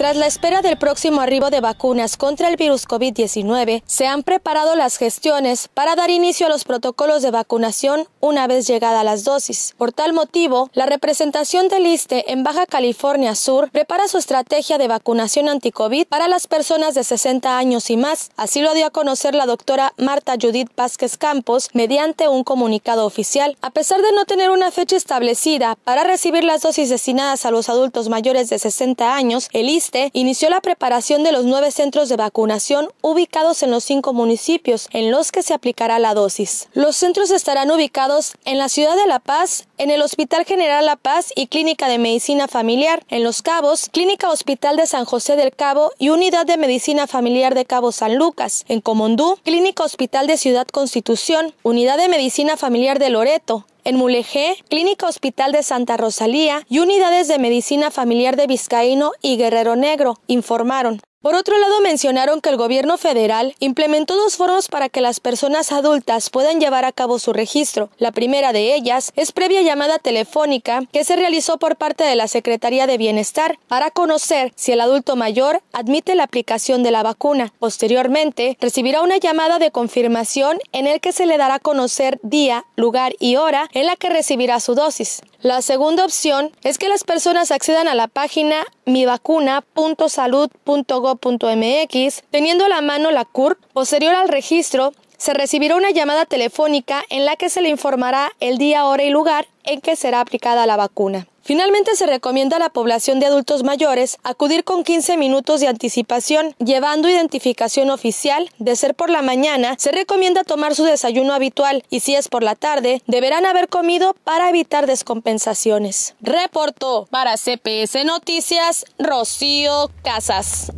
Tras la espera del próximo arribo de vacunas contra el virus COVID-19, se han preparado las gestiones para dar inicio a los protocolos de vacunación una vez llegada las dosis. Por tal motivo, la representación del ISTE en Baja California Sur prepara su estrategia de vacunación anti-COVID para las personas de 60 años y más. Así lo dio a conocer la doctora Marta Judith Vázquez Campos mediante un comunicado oficial. A pesar de no tener una fecha establecida para recibir las dosis destinadas a los adultos mayores de 60 años, el ISTE este inició la preparación de los nueve centros de vacunación ubicados en los cinco municipios en los que se aplicará la dosis. Los centros estarán ubicados en la ciudad de La Paz, en el Hospital General La Paz y Clínica de Medicina Familiar, en Los Cabos, Clínica Hospital de San José del Cabo y Unidad de Medicina Familiar de Cabo San Lucas, en Comondú, Clínica Hospital de Ciudad Constitución, Unidad de Medicina Familiar de Loreto, en Mulegé, Clínica Hospital de Santa Rosalía y unidades de Medicina Familiar de Vizcaíno y Guerrero Negro, informaron. Por otro lado, mencionaron que el gobierno federal implementó dos formas para que las personas adultas puedan llevar a cabo su registro. La primera de ellas es previa llamada telefónica que se realizó por parte de la Secretaría de Bienestar para conocer si el adulto mayor admite la aplicación de la vacuna. Posteriormente, recibirá una llamada de confirmación en el que se le dará a conocer día, lugar y hora en la que recibirá su dosis. La segunda opción es que las personas accedan a la página mivacuna.salud.gov.mx teniendo a la mano la CURP. Posterior al registro, se recibirá una llamada telefónica en la que se le informará el día, hora y lugar en que será aplicada la vacuna. Finalmente se recomienda a la población de adultos mayores acudir con 15 minutos de anticipación, llevando identificación oficial. De ser por la mañana, se recomienda tomar su desayuno habitual y si es por la tarde, deberán haber comido para evitar descompensaciones. Reportó para CPS Noticias Rocío Casas.